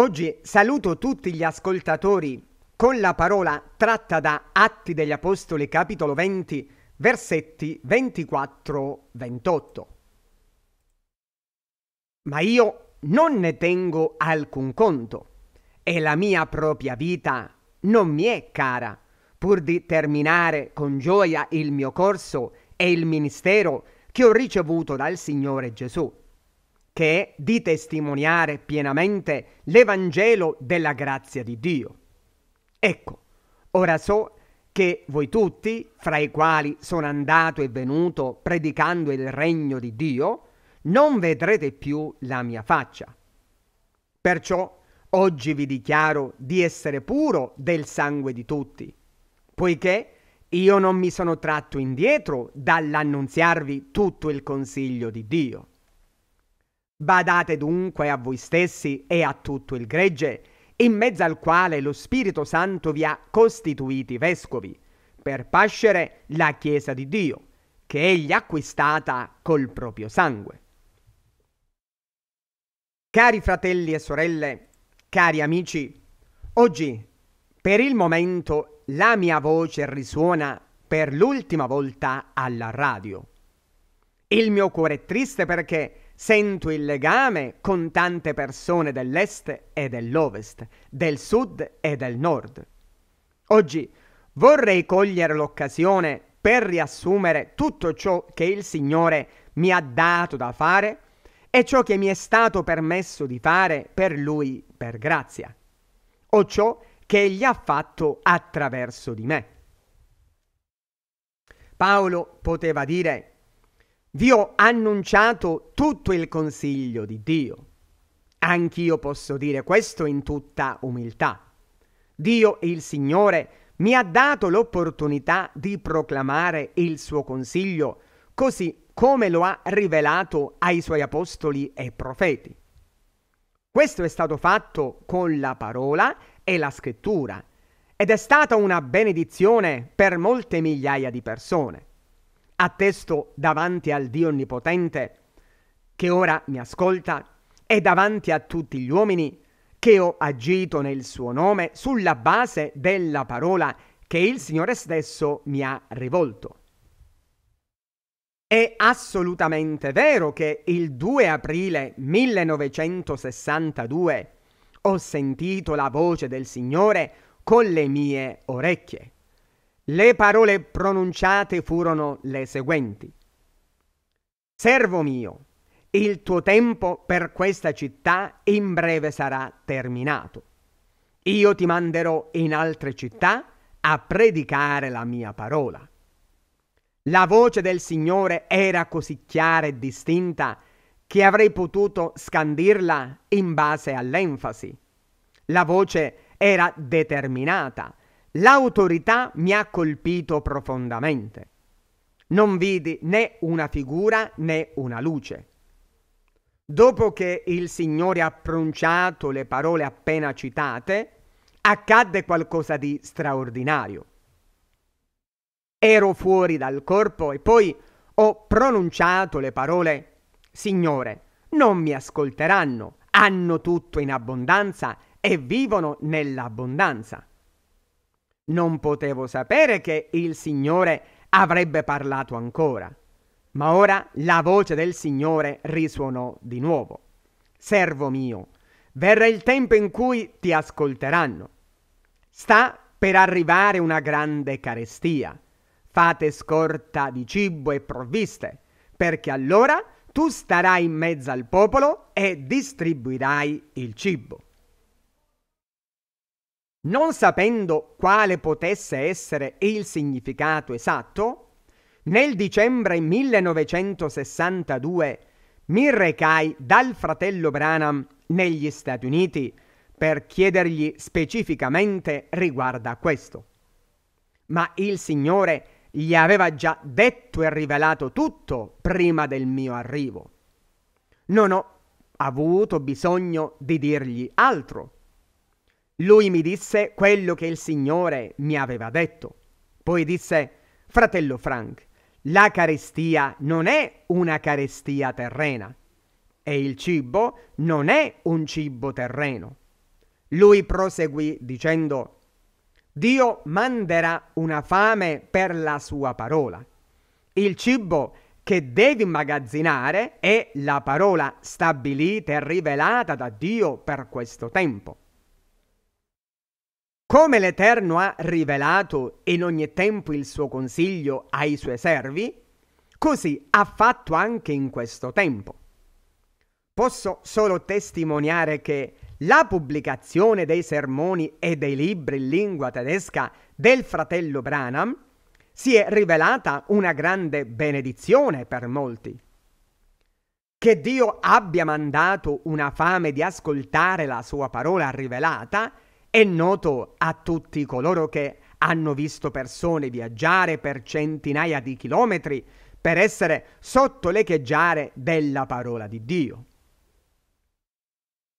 Oggi saluto tutti gli ascoltatori con la parola tratta da Atti degli Apostoli capitolo 20 versetti 24-28. Ma io non ne tengo alcun conto e la mia propria vita non mi è cara, pur di terminare con gioia il mio corso e il ministero che ho ricevuto dal Signore Gesù che è di testimoniare pienamente l'Evangelo della grazia di Dio. Ecco, ora so che voi tutti, fra i quali sono andato e venuto predicando il regno di Dio, non vedrete più la mia faccia. Perciò oggi vi dichiaro di essere puro del sangue di tutti, poiché io non mi sono tratto indietro dall'annunziarvi tutto il consiglio di Dio. Badate dunque a voi stessi e a tutto il gregge, in mezzo al quale lo Spirito Santo vi ha costituiti vescovi, per pascere la Chiesa di Dio, che egli ha acquistata col proprio sangue. Cari fratelli e sorelle, cari amici, oggi, per il momento, la mia voce risuona per l'ultima volta alla radio. Il mio cuore è triste perché Sento il legame con tante persone dell'est e dell'ovest, del sud e del nord. Oggi vorrei cogliere l'occasione per riassumere tutto ciò che il Signore mi ha dato da fare e ciò che mi è stato permesso di fare per Lui per grazia, o ciò che Egli ha fatto attraverso di me. Paolo poteva dire vi ho annunciato tutto il consiglio di Dio. Anch'io posso dire questo in tutta umiltà. Dio il Signore mi ha dato l'opportunità di proclamare il suo consiglio così come lo ha rivelato ai suoi apostoli e profeti. Questo è stato fatto con la parola e la scrittura ed è stata una benedizione per molte migliaia di persone attesto davanti al Dio Onnipotente, che ora mi ascolta, e davanti a tutti gli uomini, che ho agito nel suo nome sulla base della parola che il Signore stesso mi ha rivolto. È assolutamente vero che il 2 aprile 1962 ho sentito la voce del Signore con le mie orecchie. Le parole pronunciate furono le seguenti. Servo mio, il tuo tempo per questa città in breve sarà terminato. Io ti manderò in altre città a predicare la mia parola. La voce del Signore era così chiara e distinta che avrei potuto scandirla in base all'enfasi. La voce era determinata, L'autorità mi ha colpito profondamente. Non vidi né una figura né una luce. Dopo che il Signore ha pronunciato le parole appena citate, accadde qualcosa di straordinario. Ero fuori dal corpo e poi ho pronunciato le parole Signore, non mi ascolteranno, hanno tutto in abbondanza e vivono nell'abbondanza. Non potevo sapere che il Signore avrebbe parlato ancora, ma ora la voce del Signore risuonò di nuovo. Servo mio, verrà il tempo in cui ti ascolteranno. Sta per arrivare una grande carestia. Fate scorta di cibo e provviste, perché allora tu starai in mezzo al popolo e distribuirai il cibo non sapendo quale potesse essere il significato esatto, nel dicembre 1962 mi recai dal fratello Branham negli Stati Uniti per chiedergli specificamente riguardo a questo. Ma il Signore gli aveva già detto e rivelato tutto prima del mio arrivo. Non ho avuto bisogno di dirgli altro lui mi disse quello che il Signore mi aveva detto. Poi disse, fratello Frank, la carestia non è una carestia terrena e il cibo non è un cibo terreno. Lui proseguì dicendo, Dio manderà una fame per la sua parola. Il cibo che devi immagazzinare è la parola stabilita e rivelata da Dio per questo tempo. Come l'Eterno ha rivelato in ogni tempo il suo consiglio ai suoi servi, così ha fatto anche in questo tempo. Posso solo testimoniare che la pubblicazione dei sermoni e dei libri in lingua tedesca del fratello Branham si è rivelata una grande benedizione per molti. Che Dio abbia mandato una fame di ascoltare la sua parola rivelata è noto a tutti coloro che hanno visto persone viaggiare per centinaia di chilometri per essere sotto l'echeggiare della parola di Dio.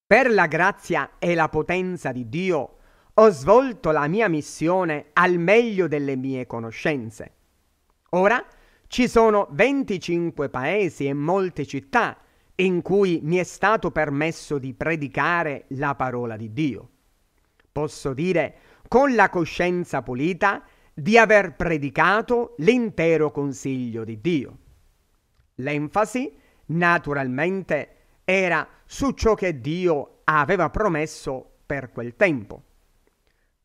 Per la grazia e la potenza di Dio ho svolto la mia missione al meglio delle mie conoscenze. Ora ci sono 25 paesi e molte città in cui mi è stato permesso di predicare la parola di Dio posso dire con la coscienza pulita di aver predicato l'intero consiglio di Dio. L'enfasi, naturalmente, era su ciò che Dio aveva promesso per quel tempo.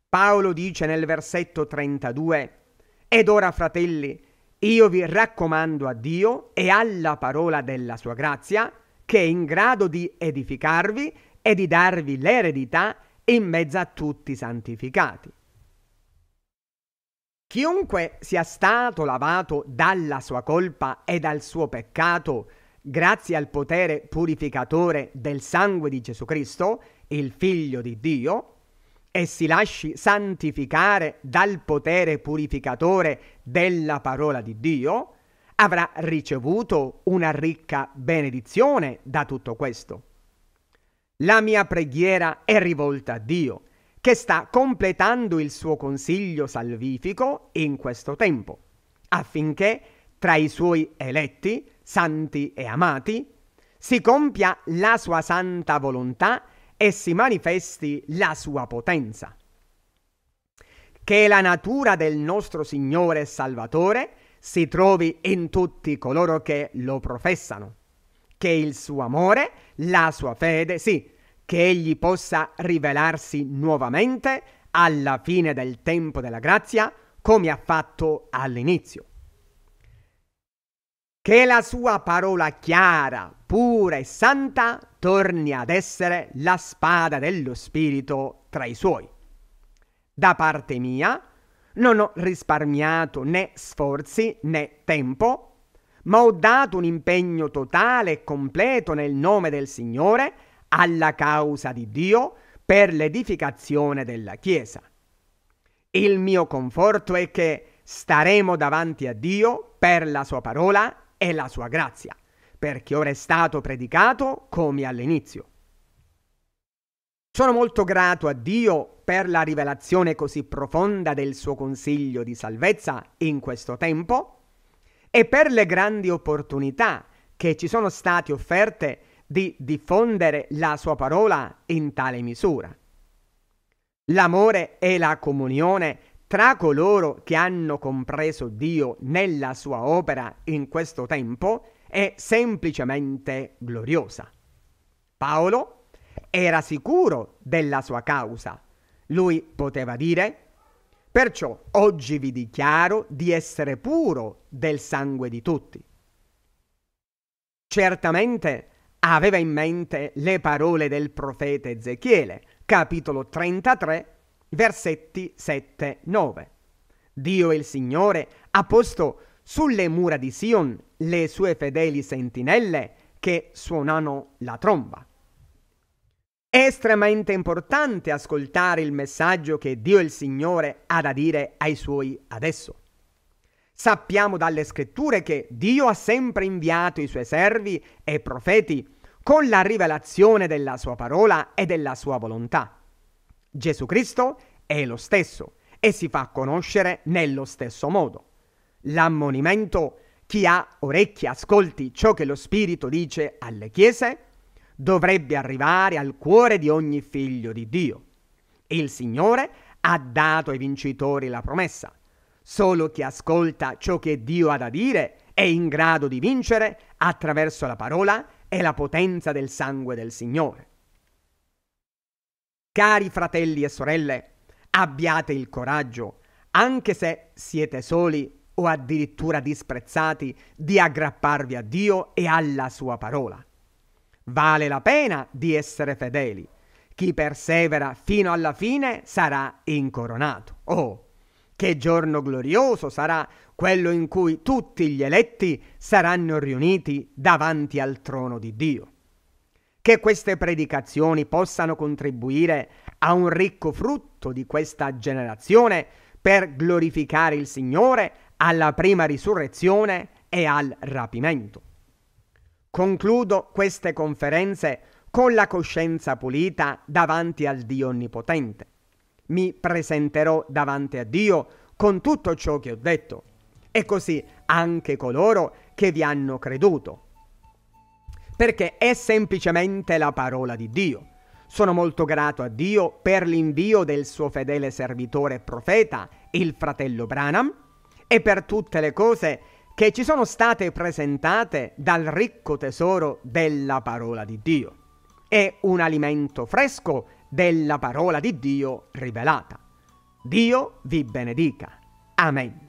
Paolo dice nel versetto 32, Ed ora, fratelli, io vi raccomando a Dio e alla parola della sua grazia, che è in grado di edificarvi e di darvi l'eredità in mezzo a tutti i santificati. Chiunque sia stato lavato dalla sua colpa e dal suo peccato, grazie al potere purificatore del sangue di Gesù Cristo, il Figlio di Dio, e si lasci santificare dal potere purificatore della parola di Dio, avrà ricevuto una ricca benedizione da tutto questo. La mia preghiera è rivolta a Dio, che sta completando il suo consiglio salvifico in questo tempo, affinché tra i suoi eletti, santi e amati, si compia la sua santa volontà e si manifesti la sua potenza. Che la natura del nostro Signore e Salvatore si trovi in tutti coloro che lo professano che il suo amore, la sua fede, sì, che egli possa rivelarsi nuovamente alla fine del tempo della grazia, come ha fatto all'inizio. Che la sua parola chiara, pura e santa torni ad essere la spada dello Spirito tra i suoi. Da parte mia non ho risparmiato né sforzi né tempo ma ho dato un impegno totale e completo nel nome del Signore alla causa di Dio per l'edificazione della Chiesa. Il mio conforto è che staremo davanti a Dio per la sua parola e la sua grazia, perché ora è stato predicato come all'inizio. Sono molto grato a Dio per la rivelazione così profonda del suo consiglio di salvezza in questo tempo e per le grandi opportunità che ci sono state offerte di diffondere la sua parola in tale misura. L'amore e la comunione tra coloro che hanno compreso Dio nella sua opera in questo tempo è semplicemente gloriosa. Paolo era sicuro della sua causa. Lui poteva dire Perciò oggi vi dichiaro di essere puro del sangue di tutti. Certamente aveva in mente le parole del profeta Ezechiele, capitolo 33, versetti 7-9. Dio il Signore ha posto sulle mura di Sion le sue fedeli sentinelle che suonano la tromba. È estremamente importante ascoltare il messaggio che Dio il Signore ha da dire ai suoi adesso. Sappiamo dalle scritture che Dio ha sempre inviato i suoi servi e profeti con la rivelazione della sua parola e della sua volontà. Gesù Cristo è lo stesso e si fa conoscere nello stesso modo. L'ammonimento chi ha orecchie ascolti ciò che lo Spirito dice alle chiese dovrebbe arrivare al cuore di ogni figlio di Dio. Il Signore ha dato ai vincitori la promessa. Solo chi ascolta ciò che Dio ha da dire è in grado di vincere attraverso la parola e la potenza del sangue del Signore. Cari fratelli e sorelle, abbiate il coraggio, anche se siete soli o addirittura disprezzati, di aggrapparvi a Dio e alla sua parola. Vale la pena di essere fedeli. Chi persevera fino alla fine sarà incoronato. Oh, che giorno glorioso sarà quello in cui tutti gli eletti saranno riuniti davanti al trono di Dio. Che queste predicazioni possano contribuire a un ricco frutto di questa generazione per glorificare il Signore alla prima risurrezione e al rapimento. Concludo queste conferenze con la coscienza pulita davanti al Dio Onnipotente. Mi presenterò davanti a Dio con tutto ciò che ho detto, e così anche coloro che vi hanno creduto. Perché è semplicemente la parola di Dio. Sono molto grato a Dio per l'invio del suo fedele servitore e profeta, il fratello Branham, e per tutte le cose che che ci sono state presentate dal ricco tesoro della parola di Dio. È un alimento fresco della parola di Dio rivelata. Dio vi benedica. Amen.